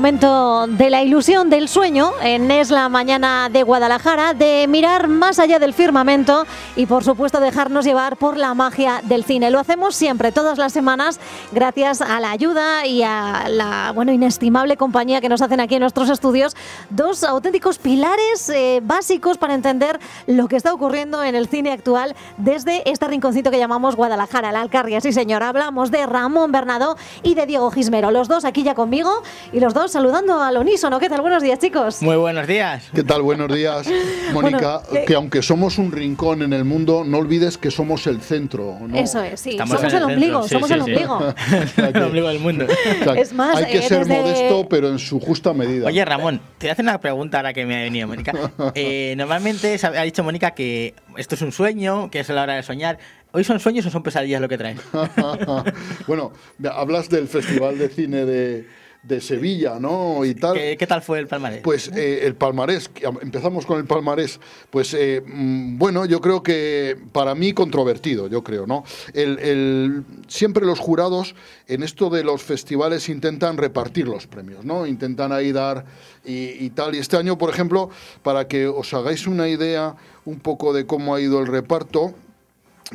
momento de la ilusión del sueño en Es la Mañana de Guadalajara, de mirar más allá del firmamento y por supuesto dejarnos llevar por la magia del cine. Lo hacemos siempre, todas las semanas, gracias a la ayuda y a la bueno, inestimable compañía que nos hacen aquí en nuestros estudios, dos auténticos pilares eh, básicos para entender lo que está ocurriendo en el cine actual desde este rinconcito que llamamos Guadalajara, la Alcarria. Sí, señor, hablamos de Ramón Bernardo y de Diego Gismero, los dos aquí ya conmigo y los dos saludando a al ¿no? ¿Qué tal? Buenos días, chicos. Muy buenos días. ¿Qué tal? Buenos días, Mónica. Eh, que aunque somos un rincón en el mundo, no olvides que somos el centro. ¿no? Eso es, sí. somos el, ombligo, somos el ombligo. el ombligo del mundo. es más, hay que eh, ser modesto, pero en su justa medida. Oye, Ramón, te voy una pregunta ahora que me ha venido Mónica. Eh, normalmente ha dicho Mónica que esto es un sueño, que es la hora de soñar. ¿Hoy son sueños o son pesadillas lo que traen? bueno, hablas del Festival de Cine de de Sevilla, ¿no? Y tal. ¿Qué, tal fue el palmarés? Pues eh, el palmarés, empezamos con el palmarés, pues eh, mm, bueno, yo creo que para mí controvertido, yo creo, ¿no? El, siempre los jurados en esto de los festivales intentan repartir los premios, ¿no? Intentan ahí dar y tal. Y este año, por ejemplo, para que os hagáis una idea un poco de cómo ha ido el reparto,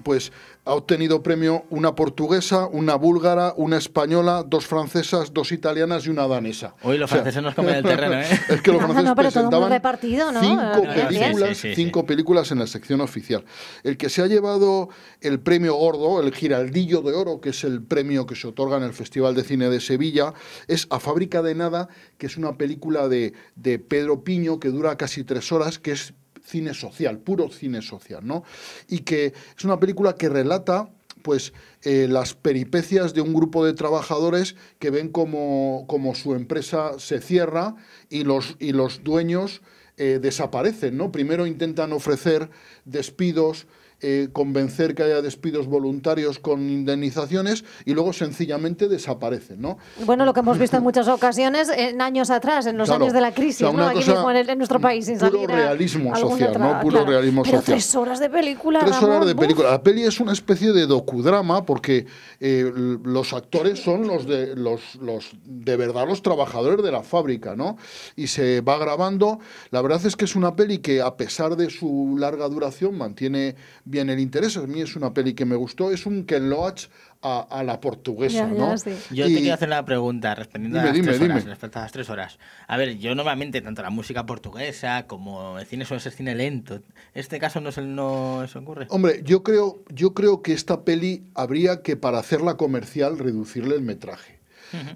pues ha obtenido premio una portuguesa, una búlgara, una española, dos francesas, dos italianas y una danesa. Hoy los franceses nos comen el terreno, ¿eh? es que los franceses no, cinco, películas, cinco películas en la sección oficial. El que se ha llevado el premio gordo, el Giraldillo de Oro, que es el premio que se otorga en el Festival de Cine de Sevilla, es A Fábrica de Nada, que es una película de, de Pedro Piño que dura casi tres horas, que es cine social, puro cine social, ¿no? Y que es una película que relata pues eh, las peripecias de un grupo de trabajadores que ven como, su empresa se cierra y los, y los dueños eh, desaparecen, ¿no? Primero intentan ofrecer despidos, eh, convencer que haya despidos voluntarios con indemnizaciones y luego sencillamente desaparecen, ¿no? Bueno, lo que hemos visto en muchas ocasiones en años atrás, en los años de la crisis, ¿no? Aquí mismo en, nuestro país. Sin puro realismo social, ¿no? Puro realismo tres horas de película, Tres horas de película. La peli es una especie de docudrama porque eh, los actores son los de, los, los, de verdad los trabajadores de la fábrica, ¿no? Y se va grabando. La verdad es que es una peli que, a pesar de su larga duración, mantiene bien el interés. A mí es una peli que me gustó, es un Ken Loach a, la portuguesa. ¿no? Yo te quiero hacer una pregunta respondiendo a las tres horas, a horas. A ver, yo normalmente, tanto la música portuguesa como el cine son ser cine lento. este caso no se, no ocurre. Hombre, yo creo, yo creo que esta peli habría que, para hacerla comercial, reducirle el metraje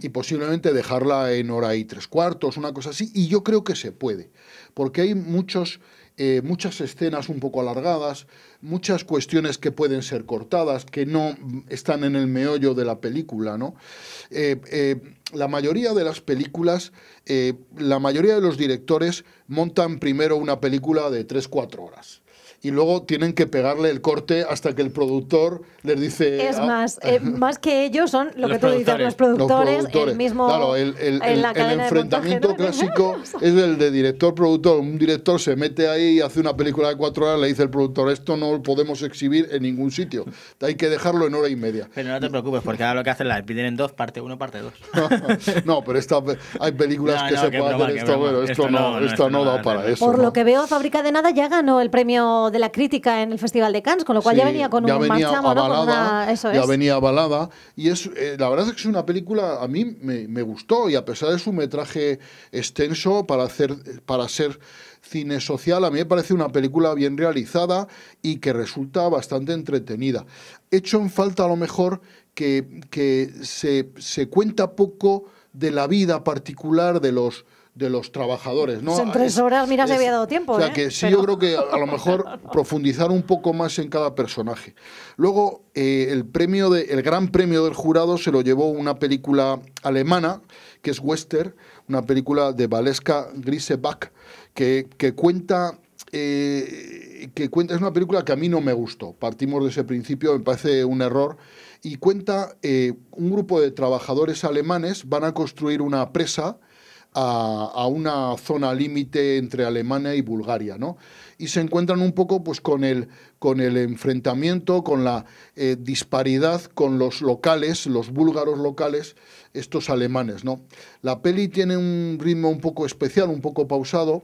y posiblemente dejarla en hora y tres cuartos, una cosa así, y yo creo que se puede, porque hay muchos eh, muchas escenas un poco alargadas, muchas cuestiones que pueden ser cortadas, que no están en el meollo de la película, ¿no? Eh, eh, la mayoría de las películas, la mayoría de los directores montan primero una película de 3-4 horas y luego tienen que pegarle el corte hasta que el productor les dice... Es ah". más, eh, más que ellos son lo que tú dices, los productores, los productores. el mismo... Claro, el, enfrentamiento clásico es el de director-productor. Un director se mete ahí y hace una película de cuatro horas, le dice el productor, esto no lo podemos exhibir en ningún sitio, hay que dejarlo en hora y media. Pero no te preocupes, porque ahora lo que hacen la piden en dos, parte uno, parte dos. no, pero hay películas que se pueden hacer esto, no, esto no da para eso. Por lo que veo, Fábrica de Nada ya ganó el premio de la crítica en el Festival de Cannes, con lo cual ya venía con un venía marchamo, ya venía avalada. Y es, eh, la verdad es que es una película, a mí me, gustó, y a pesar de su metraje extenso para, hacer, para ser cine social, a mí me parece una película bien realizada y que resulta bastante entretenida. Hecho en falta a lo mejor que, se, se cuenta poco de la vida particular de los de los trabajadores. ¿no? en tres horas, mira, se había dado tiempo. O sea, ¿eh? que sí, yo creo que a lo mejor profundizar un poco más en cada personaje. Luego, eh, el, premio de, el gran premio del jurado se lo llevó una película alemana, que es Western, una película de Valeska Grisebach que, que cuenta eh, que cuenta, es una película que a mí no me gustó. Partimos de ese principio, me parece un error. Y cuenta un grupo de trabajadores alemanes van a construir una presa a, una zona límite entre Alemania y Bulgaria, ¿no? Y se encuentran un poco pues, con, el, con el enfrentamiento, con la eh, disparidad con los locales, los búlgaros locales, estos alemanes, ¿no? La peli tiene un ritmo un poco especial, un poco pausado,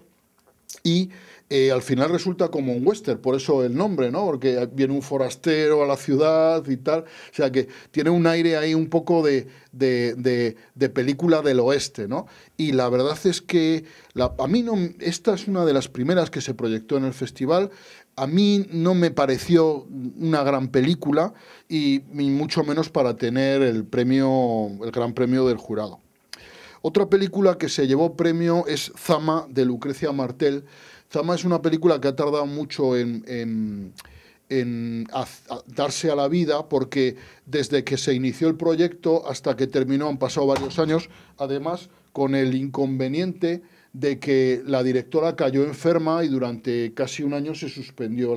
y eh, al final resulta como un western, por eso el nombre, ¿no? Porque viene un forastero a la ciudad y tal. O sea que tiene un aire ahí un poco de, película del oeste, ¿no? Y la verdad es que a mí no, esta es una de las primeras que se proyectó en el festival. A mí no me pareció una gran película y, y mucho menos para tener el premio, el gran premio del jurado. Otra película que se llevó premio es Zama de Lucrecia Martel, Zama es una película que ha tardado mucho en, darse a la vida porque desde que se inició el proyecto hasta que terminó han pasado varios años, además con el inconveniente de que la directora cayó enferma y durante casi un año se suspendió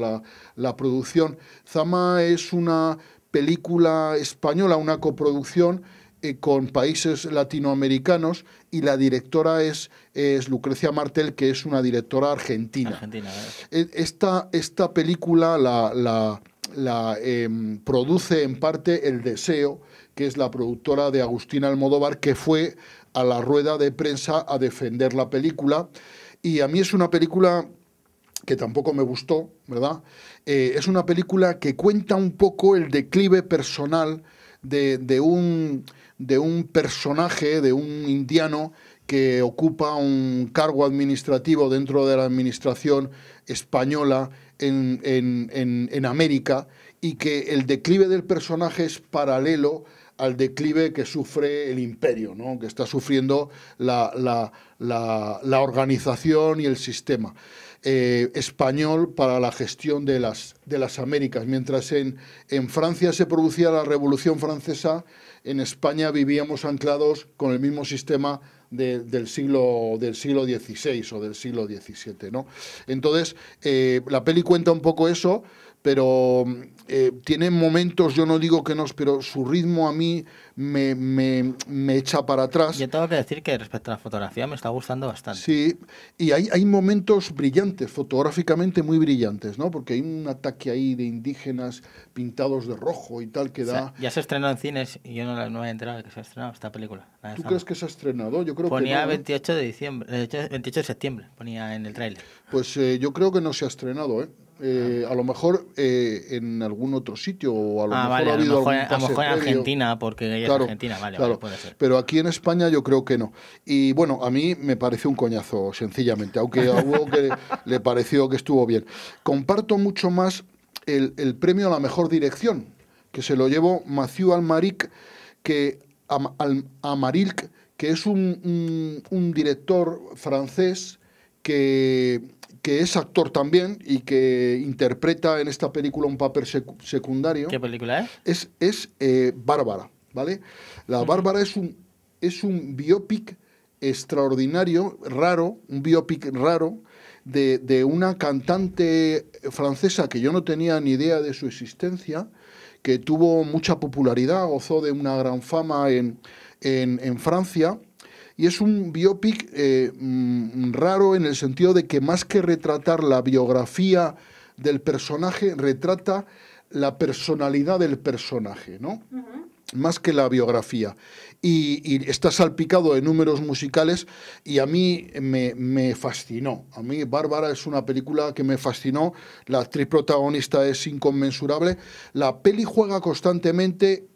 la producción. Zama es una película española, una coproducción eh, con países latinoamericanos y la directora es, Lucrecia Martel, que es una directora argentina. argentina eh. e, esta, esta película la, em, produce en parte El Deseo, que es la productora de Agustina Almodóvar, que fue a la rueda de prensa a defender la película. Y a mí es una película que tampoco me gustó, ¿verdad? Eh, es una película que cuenta un poco el declive personal de un de un personaje, de un indiano que ocupa un cargo administrativo dentro de la administración española en, América y que el declive del personaje es paralelo al declive que sufre el imperio, ¿no? que está sufriendo la, organización y el sistema. Eh, español para la gestión de las, de las Américas. Mientras en, en Francia se producía la Revolución Francesa, en España vivíamos anclados con el mismo sistema del, siglo, del siglo XVI o del siglo XVII. Entonces, eh, la peli cuenta un poco eso pero eh, tiene momentos, yo no digo que no, pero su ritmo a mí me, echa para atrás. Yo tengo que decir que respecto a la fotografía me está gustando bastante. Sí, y hay, momentos brillantes, fotográficamente muy brillantes, ¿no? Porque hay un ataque ahí de indígenas pintados de rojo y tal que da... ya se estrenó en cines y yo no, me he enterado de que se ha estrenado esta película. ¿Tú crees que se ha estrenado? Yo creo ponía que ¿eh? 28 de diciembre, 28 de septiembre, ponía en el tráiler. Pues eh, yo creo que no se ha estrenado, ¿eh? Eh, a lo mejor eh, en algún otro sitio o a lo mejor habido en Argentina porque Argentina puede ser pero aquí en España yo creo que no y bueno a mí me pareció un coñazo sencillamente aunque a que le pareció que estuvo bien comparto mucho más el, premio a la mejor dirección que se lo llevó Mathieu Almaric que que es un, un director francés que que es actor también y que interpreta en esta película un papel secundario. ¿Qué película es? Es, eh, Bárbara, ¿vale? La Bárbara es un, es un biopic extraordinario, raro, un biopic raro, de, una cantante francesa que yo no tenía ni idea de su existencia, que tuvo mucha popularidad, gozó de una gran fama en, en, en Francia y es un biopic eh, mm, raro en el sentido de que más que retratar la biografía del personaje, retrata la personalidad del personaje, ¿no? Más que la biografía. Y, está salpicado de números musicales y a mí me, me, fascinó. A mí Bárbara es una película que me fascinó, la actriz protagonista es inconmensurable, la peli juega constantemente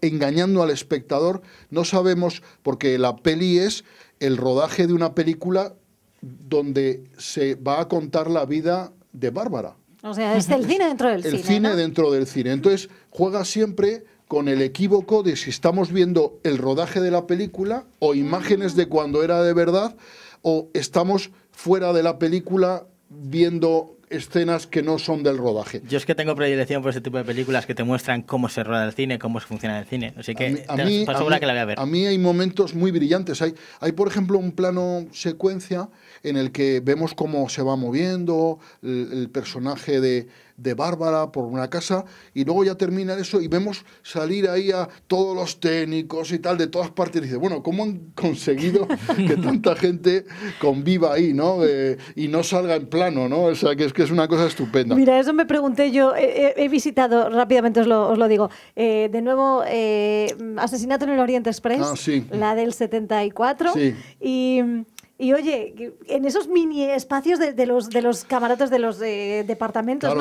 engañando al espectador. No sabemos, porque la peli es el rodaje de una película donde se va a contar la vida de Bárbara. O sea, es el cine dentro del cine. El cine dentro del cine. Entonces, juega siempre con el equívoco de si estamos viendo el rodaje de la película o imágenes de cuando era de verdad o estamos fuera de la película viendo escenas que no son del rodaje. Yo es que tengo predilección por este tipo de películas que te muestran cómo se roda el cine, cómo se funciona el cine. Así que a mí, a que la a ver. A mí hay momentos muy brillantes. Hay, hay, por ejemplo, un plano secuencia en el que vemos cómo se va moviendo el, personaje de, de Bárbara por una casa y luego ya termina eso y vemos salir ahí a todos los técnicos y tal de todas partes y dice, bueno, ¿cómo han conseguido que tanta gente conviva ahí, ¿no? Eh, y no salga en plano, ¿no? O sea, que es que es una cosa estupenda. Mira, eso me pregunté yo. He, visitado, rápidamente os lo, digo, eh, de nuevo eh, Asesinato en el Oriente Express, ah, la del 74. Y mm, y oye, en esos mini espacios de, los, de los camarotes de los eh, departamentos,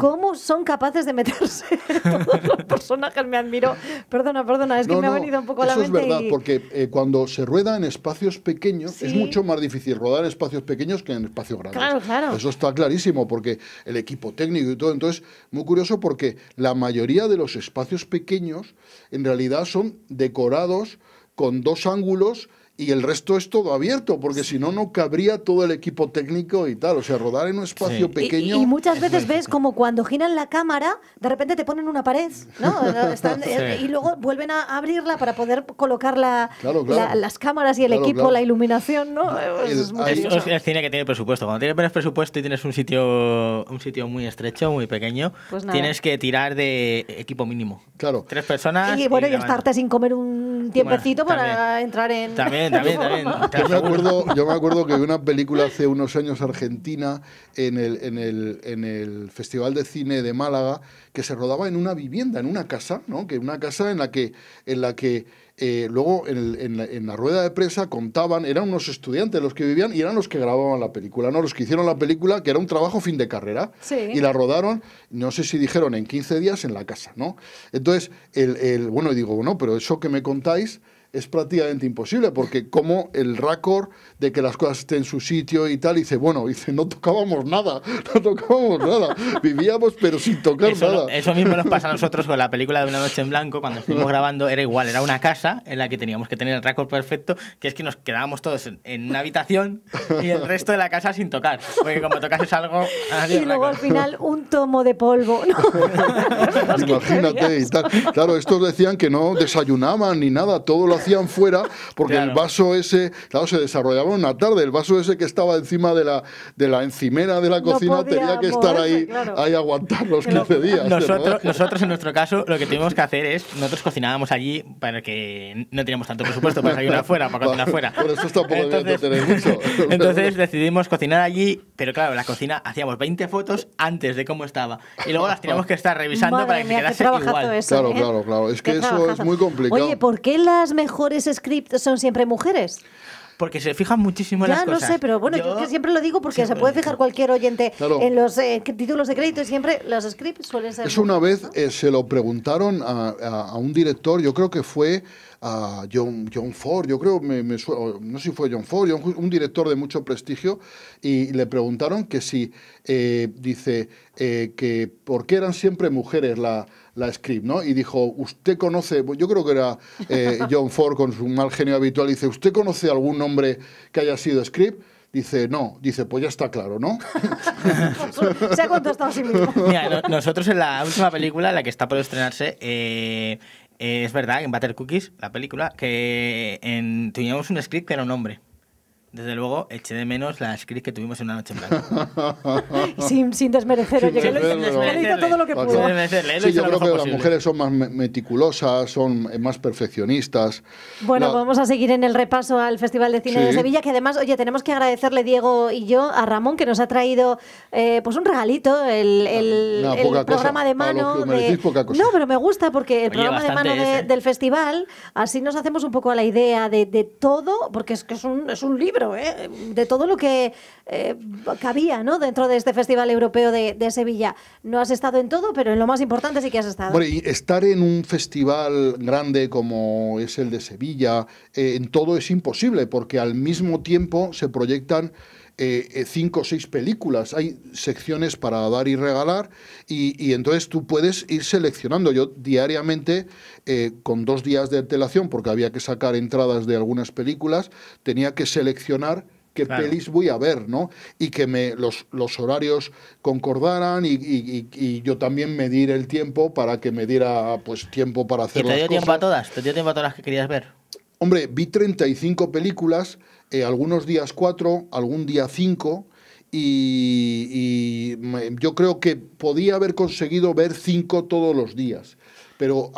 ¿cómo son capaces de meterse todos los personajes? Me admiro. Perdona, perdona, es que me ha venido un poco a la mente. Eso es verdad, porque eh, cuando se rueda en espacios pequeños, es mucho más difícil rodar en espacios pequeños que en espacios grandes. Claro, claro. Eso está clarísimo, porque el equipo técnico y todo. Entonces, muy curioso porque la mayoría de los espacios pequeños en realidad son decorados con dos ángulos y el resto es todo abierto, porque si no, no cabría todo el equipo técnico y tal. O sea, rodar en un espacio pequeño. Y, muchas veces ves como cuando giran la cámara, de repente te ponen una pared, ¿no? Eh, eh, y luego vuelven a abrirla para poder colocar las cámaras y el equipo, la iluminación, ¿no? Es, cine que tiene presupuesto. Cuando tienes presupuesto y tienes un sitio, un sitio muy estrecho, muy pequeño, pues tienes que tirar de equipo mínimo. Claro. Tres personas. Y bueno, y, estarte sin comer un tiempecito para entrar en. Yo me, acuerdo, yo me acuerdo que vi una película hace unos años argentina en el, en, el, Festival de Cine de Málaga que se rodaba en una vivienda, en una casa, ¿no? Que una casa en la que, en la que eh, luego en, la, rueda de prensa contaban, eran unos estudiantes los que vivían y eran los que grababan la película, ¿no? Los que hicieron la película, que era un trabajo fin de carrera, y la rodaron, no sé si dijeron en 15 días en la casa, ¿no? Entonces, el, el bueno, digo, bueno, pero eso que me contáis es prácticamente imposible, porque como el récord de que las cosas estén en su sitio y tal, dice, bueno, dice, no tocábamos nada, no tocábamos nada, vivíamos pero sin tocar eso, nada. Eso mismo nos pasa a nosotros con la película de Una noche en blanco, cuando estuvimos grabando era igual, era una casa en la que teníamos que tener el récord perfecto, que es que nos quedábamos todos en, una habitación y el resto de la casa sin tocar, porque como tocases algo... Y luego al final un tomo de polvo. Imagínate, y tal. claro, estos decían que no desayunaban ni nada, todo lo hacían fuera, porque el vaso ese, claro, se desarrollaba una tarde, el vaso ese que estaba encima de la, de la encimera de la cocina tenía que estar ahí, aguantar los 15 días. Nosotros, en nuestro caso, lo que tuvimos que hacer es, nosotros cocinábamos allí para que no teníamos tanto presupuesto para salir afuera, para cocinar afuera. Por eso está entonces, mucho. entonces decidimos cocinar allí pero claro, en la cocina hacíamos 20 fotos antes de cómo estaba. Y luego las teníamos que estar revisando para que quedase igual. claro, ¿eh? claro, claro. Es que eso es muy complicado. Oye, ¿por qué las mejores scripts son siempre mujeres? porque se fijan muchísimo en las cosas. Ya no sé, pero bueno, yo, siempre lo digo porque se puede fijar cualquier oyente en los eh, títulos de crédito y siempre los scripts suelen ser... Eso una vez eh, se lo preguntaron a, un director, yo creo que fue a John, Ford, yo creo, no sé si fue John Ford, un director de mucho prestigio, y le preguntaron que si, eh, dice, que por qué eran siempre mujeres la, la script, ¿no? Y dijo, usted conoce, yo creo que era eh, John Ford con su mal genio habitual, dice, ¿usted conoce algún nombre que haya sido script? Dice, no, dice, pues ya está claro, ¿no? Se ha contestado así mismo. Mira, nosotros en la última película, la que está por estrenarse, eh, eh, es verdad, en Butter Cookies, la película, que teníamos un script que era un hombre desde luego, eché de menos las crisis que tuvimos en una noche en blanco. sin, sin desmerecer, todo lo que Sí, yo creo que las mujeres son más meticulosas, son más perfeccionistas. Bueno, vamos a seguir en el repaso al Festival de Cine de Sevilla, que además, oye, tenemos que agradecerle, Diego y yo, a Ramón, que nos ha traído eh, pues un regalito, el, programa de mano. No, pero me gusta porque el programa de mano del festival, así nos hacemos un poco a la idea de, de todo, porque es que es un, es un libro ¿eh? de todo lo que eh, cabía ¿no? dentro de este Festival Europeo de, Sevilla. No has estado en todo, pero en lo más importante sí que has estado. Bueno, y estar en un festival grande como es el de Sevilla, eh, en todo es imposible, porque al mismo tiempo se proyectan eh, eh, cinco o seis películas, hay secciones para dar y regalar y, entonces tú puedes ir seleccionando. Yo diariamente, eh, con dos días de antelación, porque había que sacar entradas de algunas películas, tenía que seleccionar qué pelis voy a ver, ¿no? Y que me, los, horarios concordaran y, yo también medir el tiempo para que me diera pues tiempo para hacer te dio tiempo a todas? ¿Te dio tiempo a todas las que querías ver? Hombre, vi 35 películas eh, algunos días cuatro, algún día cinco, y, yo creo que podía haber conseguido ver cinco todos los días, pero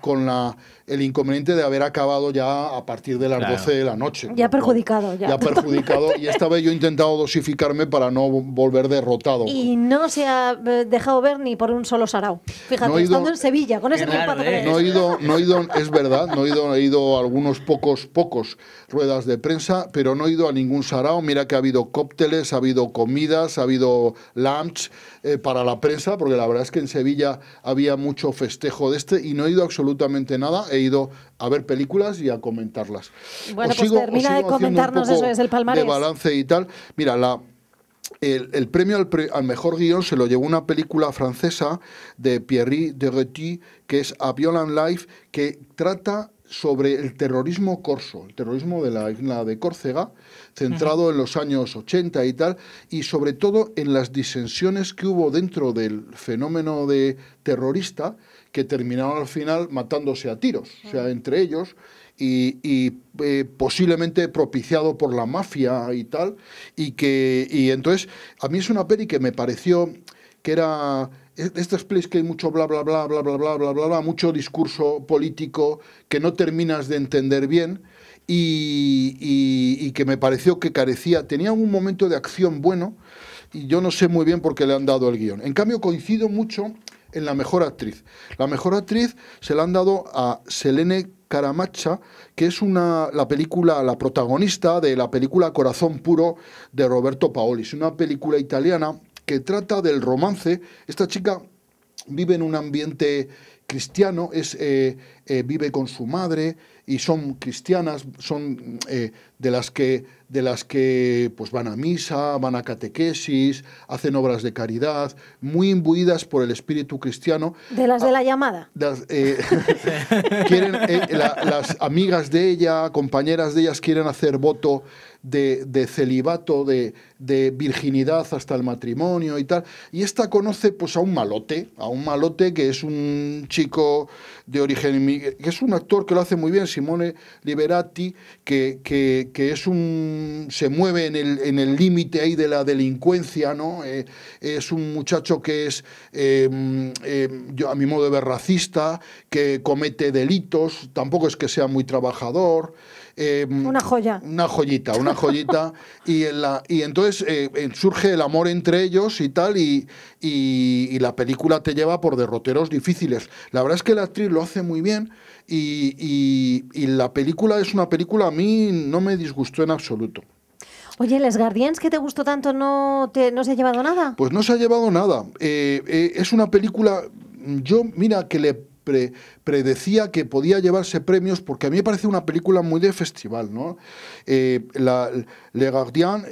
con la el inconveniente de haber acabado ya a partir de las 12 de la noche. Ya perjudicado, ya. Ya perjudicado. y esta vez yo he intentado dosificarme para no volver derrotado. Y no se ha eh, dejado ver ni por un solo sarao. Fíjate, estando en Sevilla, con ese tiempo... de eh. No he ido, no he ido, es verdad, no he ido, he ido a algunos pocos, pocos ruedas de prensa, pero no he ido a ningún sarao. Mira que ha habido cócteles, ha habido comidas, ha habido lunch eh, para la prensa, porque la verdad es que en Sevilla había mucho festejo de este y no he ido absolutamente nada ido a ver películas y a comentarlas. Bueno, pues termina de comentarnos eso, es el palmarés. De balance y tal. Mira, la, el, premio al, mejor guión se lo llevó una película francesa de Pierre de Rety, que es A Violent Life, que trata sobre el terrorismo corso, el terrorismo de la isla de Córcega, centrado en los años 80 y tal, y sobre todo en las disensiones que hubo dentro del fenómeno de terrorista, que terminaron al final matándose a tiros, o sea, entre ellos, y, eh, posiblemente propiciado por la mafia y tal, y que y entonces a mí es una peli que me pareció que era estas plays que hay mucho bla bla bla bla bla bla bla mucho discurso político que no terminas de entender bien. Y, y que me pareció que carecía, tenía un momento de acción bueno y yo no sé muy bien por qué le han dado el guión. En cambio, coincido mucho en la mejor actriz. La mejor actriz se la han dado a Selene Caramacha, que es una, la película, la protagonista de la película Corazón Puro de Roberto Paoli. Es una película italiana que trata del romance. Esta chica vive en un ambiente cristiano, es, eh, eh, vive con su madre, y son cristianas, son eh, de las que, de las que pues, van a misa, van a catequesis, hacen obras de caridad, muy imbuidas por el espíritu cristiano. De las de ah, la llamada. Eh, eh, las, amigas de ella, compañeras de ellas quieren hacer voto de, celibato, de, virginidad hasta el matrimonio y tal. Y esta conoce pues a un malote, a un malote que es un chico de origen que es un actor que lo hace muy bien, Simone Liberati, que, que, es un, se mueve en el en el límite ahí de la delincuencia, ¿no? Eh, es un muchacho que es, em, em, yo, a mi modo de ver, racista, que comete delitos, tampoco es que sea muy trabajador. Em, una joya. Una joyita, una joyita. y, la, y entonces eh, eh, surge el amor entre ellos y tal, y, y, la película te lleva por derroteros difíciles. La verdad es que la actriz lo hace muy bien. Y, la película es una película, a mí no me disgustó en absoluto. Oye, Les Gardiens* que te gustó tanto, ¿no, no se ha llevado nada? Pues no se ha llevado nada. Eh, eh, es una película, yo, mira, que le predecía que podía llevarse premios, porque a mí me parece una película muy de festival, ¿no? Eh, la,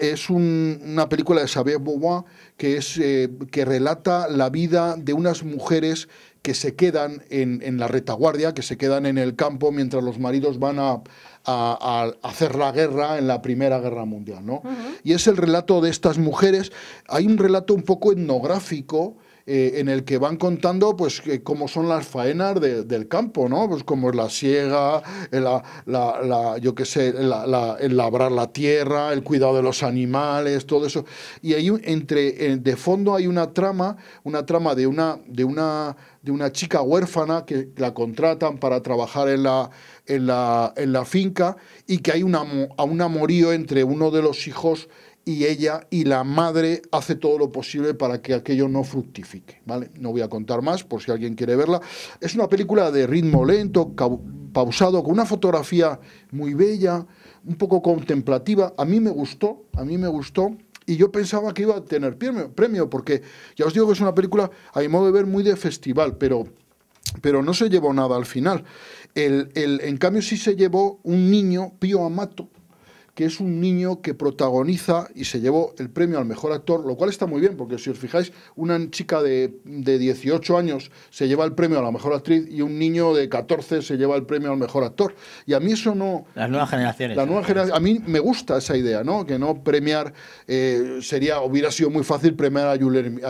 es una película de Xavier Beauvoir que, es, eh, que relata la vida de unas mujeres que se quedan en, en, la retaguardia, que se quedan en el campo mientras los maridos van a, a, hacer la guerra en la Primera Guerra Mundial. ¿no? Y es el relato de estas mujeres. Hay un relato un poco etnográfico eh, en el que van contando pues cómo son las faenas del campo, ¿no? Pues como es la siega, eh, la, yo qué sé, el labrar la tierra, el cuidado de los animales, todo eso. Y ahí entre, eh, de fondo hay una trama, una trama de una, de una de una chica huérfana que la contratan para trabajar en la, en la, finca y que hay una, a un amorío entre uno de los hijos y ella y la madre hace todo lo posible para que aquello no fructifique. ¿vale? No voy a contar más por si alguien quiere verla. Es una película de ritmo lento, pausado, con una fotografía muy bella, un poco contemplativa. A mí me gustó, a mí me gustó y yo pensaba que iba a tener premio, porque ya os digo que es una película, a mi modo de ver, muy de festival, pero, pero no se llevó nada al final. El, el, en cambio, sí se llevó un niño, Pío Amato, que es un niño que protagoniza y se llevó el premio al mejor actor, lo cual está muy bien, porque si os fijáis, una chica de, 18 años se lleva el premio a la mejor actriz y un niño de 14 se lleva el premio al mejor actor. Y a mí eso no... Las nuevas generaciones. La nueva a mí me gusta esa idea, ¿no? Que no premiar, eh, sería, hubiera sido muy fácil premiar a Juliette,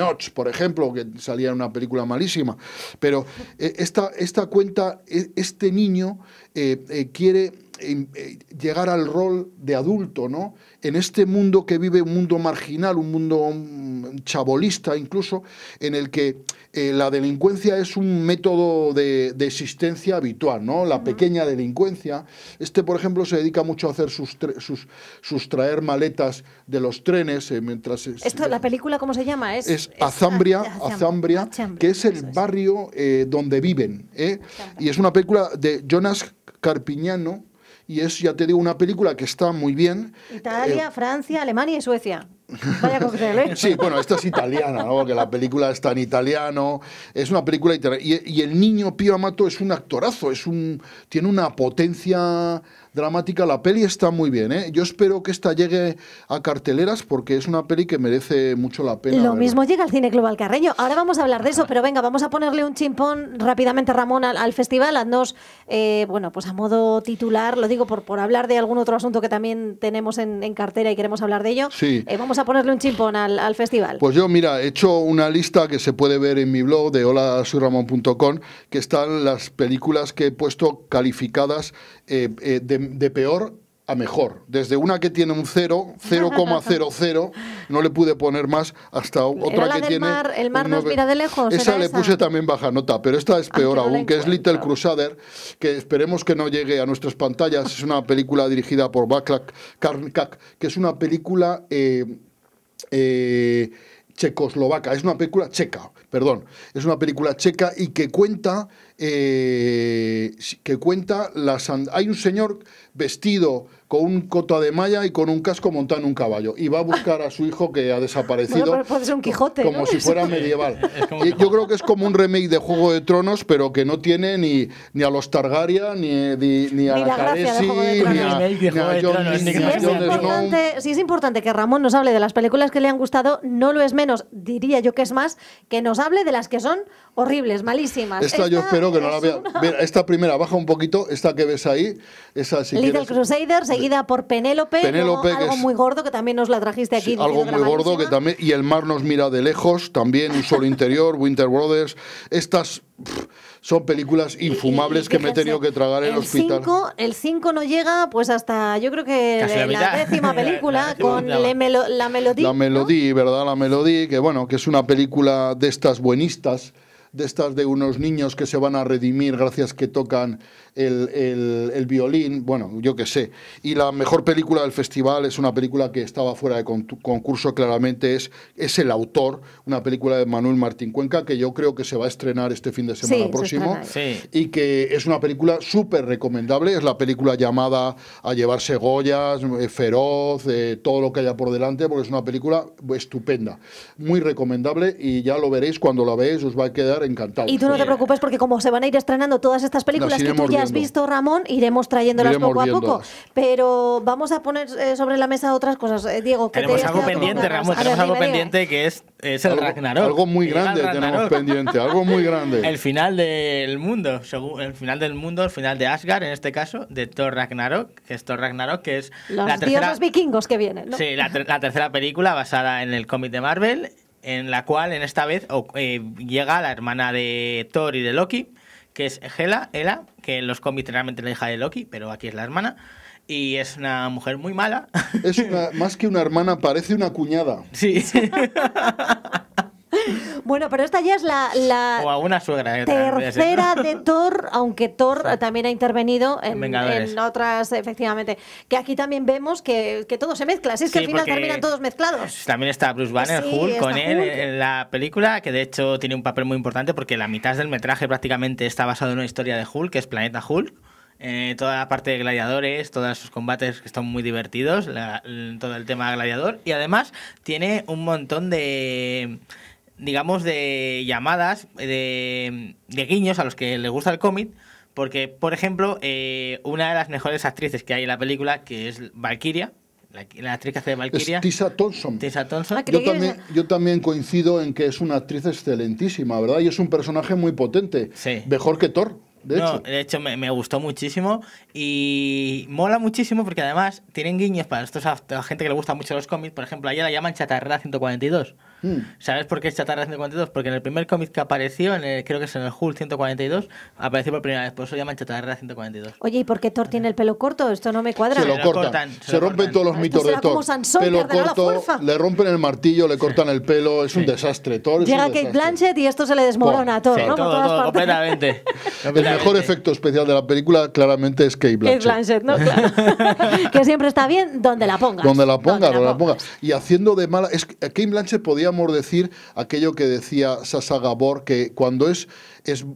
a por ejemplo, que salía en una película malísima. Pero eh, esta, cuenta, e, este niño eh, quiere eh, llegar al rol de adulto, ¿no? En este mundo que vive un mundo marginal, un mundo mm, chabolista incluso, en el que eh, la delincuencia es un método de, de existencia habitual, ¿no? La pequeña delincuencia. Este, por ejemplo, se dedica mucho a hacer sus sus, sustraer maletas de los trenes eh, mientras... Esto, ¿La película cómo se llama? Es, Azambria, Azambria, Azambria, que es el barrio donde viven. Y es una película de Jonas Carpiñano, y es, ya te digo, una película que está muy bien. Italia, eh, Francia, Alemania y Suecia. Vaya cóctel, ¿eh? Sí, bueno, esta es italiana, ¿no? Que la película está en italiano. Es una película italiana. Y, el niño Pío Amato es un actorazo, es un, tiene una potencia dramática. La peli está muy bien, ¿eh? Yo espero que esta llegue a carteleras porque es una peli que merece mucho la pena. Lo mismo llega al Cine global Carreño. Ahora vamos a hablar de eso, pero venga, vamos a ponerle un chimpón rápidamente, Ramón, al, festival. Haznos, eh, bueno, pues a modo titular, lo digo por, por hablar de algún otro asunto que también tenemos en, cartera y queremos hablar de ello. Sí. Eh, a ponerle un chimpón al, festival? Pues yo, mira, he hecho una lista que se puede ver en mi blog de holasurramon.com, que están las películas que he puesto calificadas eh, eh, de, peor a mejor. Desde una que tiene un 0, 0,00, no le pude poner más, hasta otra que tiene. el mar nos mira de lejos. Esa le puse también baja nota, pero esta es ah, peor aún, que es Little Crusader, que esperemos que no llegue a nuestras pantallas. es una película dirigida por Baclac Karnkak, que es una película. Eh, eh, checoslovaca, es una película checa, perdón, es una película checa y que cuenta eh, que cuenta las... Hay un señor vestido con un coto de malla y con un casco montado en un caballo y va a buscar a su hijo que ha desaparecido un Quijote, como si fuera medieval. yo creo que es como un remake de Juego de Tronos, pero que no tiene ni, ni a los Targaryen, ni, ni, a la Khaleesi, ni a, si es importante que Ramón nos hable de las películas que le han gustado, no lo es menos, diría yo que es más, que nos hable de las que son horribles, malísimas. Esta, yo espero que no la vea. esta primera baja un poquito, esta que ves ahí, esa si Little Crusader, seguida por Penélope, algo muy gordo que también nos la trajiste aquí. algo muy gordo que también y el mar nos mira de lejos, también un solo interior, Winter Brothers, estas son películas infumables que me he tenido que tragar en el hospital. el 5 no llega, pues hasta yo creo que la, décima película con la, melodía. La melodía, ¿verdad? La melodía, que bueno, que es una película de estas buenistas de estas de unos niños que se van a redimir gracias que tocan el, violín, bueno, yo qué sé. Y la mejor película del festival es una película que estaba fuera de concurso claramente, es, es El Autor, una película de Manuel Martín Cuenca que yo creo que se va a estrenar este fin de semana próximo y que es una película súper recomendable, es la película llamada a llevarse Goyas, eh, Feroz, eh, todo lo que haya por delante, porque es una película estupenda, muy recomendable y ya lo veréis cuando la veáis, os va a quedar y tú no te preocupes porque como se van a ir estrenando todas estas películas que tú ya has visto, Ramón, iremos trayéndolas poco a poco. Pero vamos a poner eh, sobre la mesa otras cosas. Eh, Diego, ¿qué tenemos algo pendiente, Ramón, tenemos algo pendiente que es, el Ragnarok. Algo muy grande tenemos pendiente, algo muy grande. El final del mundo, el final del mundo, el final de Asgard, en este caso, de Thor Ragnarok, que es Thor Ragnarok, que es la tercera, vikingos que vienen, Sí, la, la tercera película basada en el cómic de Marvel en la cual en esta vez eh, llega la hermana de Thor y de Loki, que es Hela, Hela que en los cómics realmente es la hija de Loki, pero aquí es la hermana. Y es una mujer muy mala. Es más que una hermana, parece una cuñada. Sí. bueno, pero esta ya es la, eh, tercera de Thor, aunque Thor también ha intervenido en, otras, efectivamente. Que aquí también vemos que, todo se mezcla, así es que al final terminan todos mezclados. También está Bruce Banner, Hulk, con él en la película, que de hecho tiene un papel muy importante porque la mitad del metraje prácticamente está basado en una historia de Hulk, que es Planeta Hulk. Eh, toda la parte de gladiadores, todos sus combates que están muy divertidos, todo el tema de gladiador. Y además tiene un montón de digamos, de llamadas, eh, de, guiños a los que les gusta el cómic. Porque, por ejemplo, eh, una de las mejores actrices que hay en la película, que es Valkyria, la, actriz que hace Valkyria. Tisa Thompson. Tisa Thompson. Ah, yo, también, yo también coincido en que es una actriz excelentísima, ¿verdad? Y es un personaje muy potente. Mejor que Thor. De hecho, de hecho me, gustó muchísimo y mola muchísimo porque además tienen guiños para estos a, gente que le gusta mucho los cómics. Por ejemplo, a la llaman Chatarrera 142. Mm. ¿Sabes por qué es chatarra 142? Porque en el primer cómic que apareció, en creo que es en el Hulk 142, apareció por primera vez, por eso llama chatarra 142. Oye, ¿y por qué Thor tiene el pelo corto? Esto no me cuadra. Se lo, cortan, se, rompen todos los mitos de Thor. pelo corto, le rompen el martillo, le cortan el pelo, es un desastre. Thor Llega Kate Blanchett y esto se le desmorona a Thor, ¿no? todas completamente. el mejor efecto especial de la película claramente es Kate Blanchett. Blanchett, ¿no? que siempre está bien donde la pongas. Donde la pongas, donde, la, pongas. Y haciendo de mala... Es Kate Blanchett podía decir aquello que decía Sasa Gabor, que cuando es, es,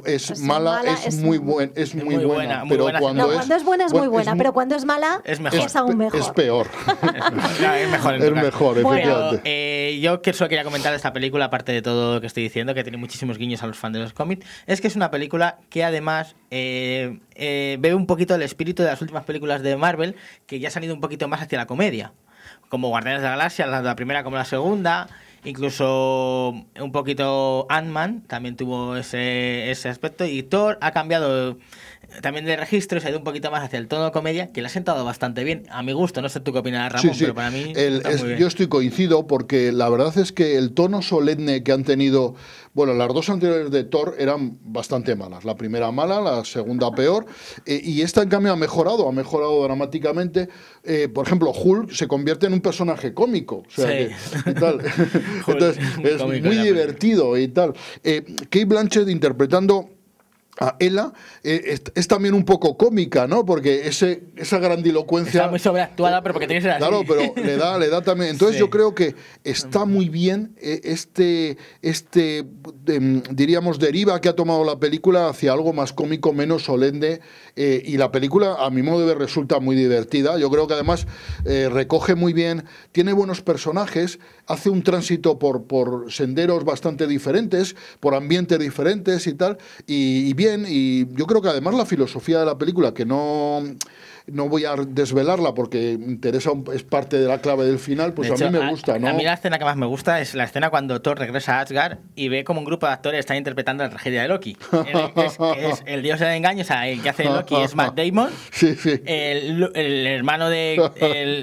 mala, es, muy, es muy, buena, pero cuando, es, buena es muy buena, pero cuando es mala es, mejor. aún mejor. Es peor. es mejor, es Bueno, eh, yo solo quería comentar esta película, aparte de todo lo que estoy diciendo, que tiene muchísimos guiños a los fans de los cómics, es que es una película que además ve eh, eh, un poquito el espíritu de las últimas películas de Marvel, que ya se han ido un poquito más hacia la comedia como Guardianes de la Galaxia, la, primera como la segunda, Incluso un poquito Ant-Man también tuvo ese, ese aspecto. Y Thor ha cambiado también de registro se ha ido un poquito más hacia el tono de comedia, que le ha sentado bastante bien. A mi gusto, no sé tú qué opinas, Ramón, pero para mí. Yo estoy coincido porque la verdad es que el tono solemne que han tenido. Bueno, las dos anteriores de Thor eran bastante malas. La primera mala, la segunda peor. Eh, y esta, en cambio, ha mejorado, ha mejorado dramáticamente. Eh, por ejemplo, Hulk se convierte en un personaje cómico. O sea, sí. Entonces, es muy pues. divertido y tal. Eh, Kate Blanchett interpretando ella eh, es, también un poco cómica, ¿no? Porque ese, esa grandilocuencia... Está muy sobreactuada, pero porque tiene ser Claro, pero le da, le da también... Entonces yo creo que está muy bien eh, este, este em, diríamos, deriva que ha tomado la película hacia algo más cómico, menos solemne. Eh, y la película, a mi modo de ver, resulta muy divertida. Yo creo que además recoge muy bien, tiene buenos personajes, hace un tránsito por, por senderos bastante diferentes, por ambientes diferentes y tal. y bien y yo creo que además la filosofía de la película, que no, no voy a desvelarla porque interesa es parte de la clave del final, pues a mí me gusta, a, mí la escena que más me gusta es la escena cuando Thor regresa a Asgard y ve como un grupo de actores está interpretando la tragedia de Loki. el, dios del engaño, o sea, el que hace Loki es Matt Damon, El, hermano de,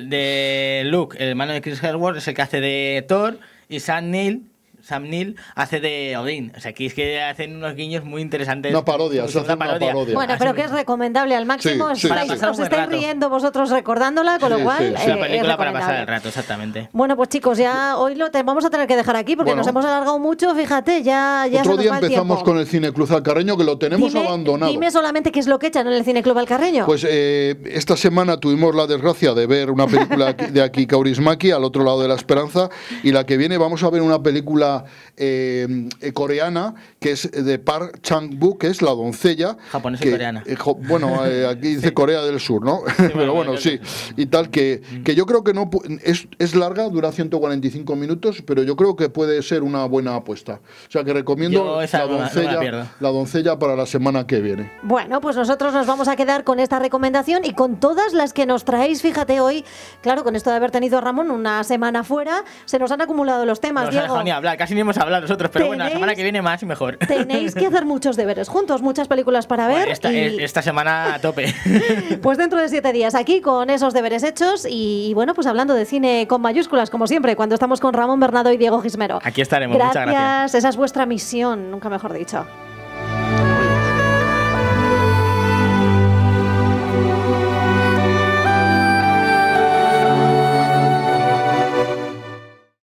de Luke, el hermano de Chris Hemsworth es el que hace de Thor y Sam Neil Sam Neill hace de Odín. O sea, aquí es que hacen unos guiños muy interesantes. Una parodia, se una parodia. Bueno, pero que es recomendable al máximo. os estáis riendo vosotros recordándola, con lo cual. la eh, película para pasar el rato, exactamente. Bueno, pues chicos, ya hoy lo vamos a tener que dejar aquí porque nos hemos alargado mucho. Fíjate, ya. ya otro día empezamos con el Cine Cruz Alcarreño, que lo tenemos abandonado. Dime solamente qué es lo que echan en el Cine Club Alcarreño. Pues eh, esta semana tuvimos la desgracia de ver una película de aquí, Kaurismaki, al otro lado de la esperanza, y la que viene vamos a ver una película eh, eh, coreana que es eh, de Park chang que es la doncella. Japonesa y coreana. Eh, bueno, eh, aquí dice Corea del Sur, ¿no? Pero bueno, sí. Y tal, que, mm. que yo creo que no es, es, larga, dura 145 minutos, pero yo creo que puede ser una buena apuesta. O sea, que recomiendo la doncella, la, doncella para la semana que viene. Bueno, pues nosotros nos vamos a quedar con esta recomendación y con todas las que nos traéis. Fíjate hoy, claro, con esto de haber tenido a Ramón una semana fuera, se nos han acumulado los temas, Diego. ni hablar, casi ni hemos hablado nosotros, pero bueno, la semana que viene más y mejor. Tenéis que hacer muchos deberes juntos, muchas películas para ver. Eh, esta, semana a tope. pues dentro de siete días aquí con esos deberes hechos y, bueno, pues hablando de cine con mayúsculas, como siempre, cuando estamos con Ramón Bernardo y Diego Gismero. Aquí estaremos, muchas gracias. Esa es vuestra misión, nunca mejor dicho.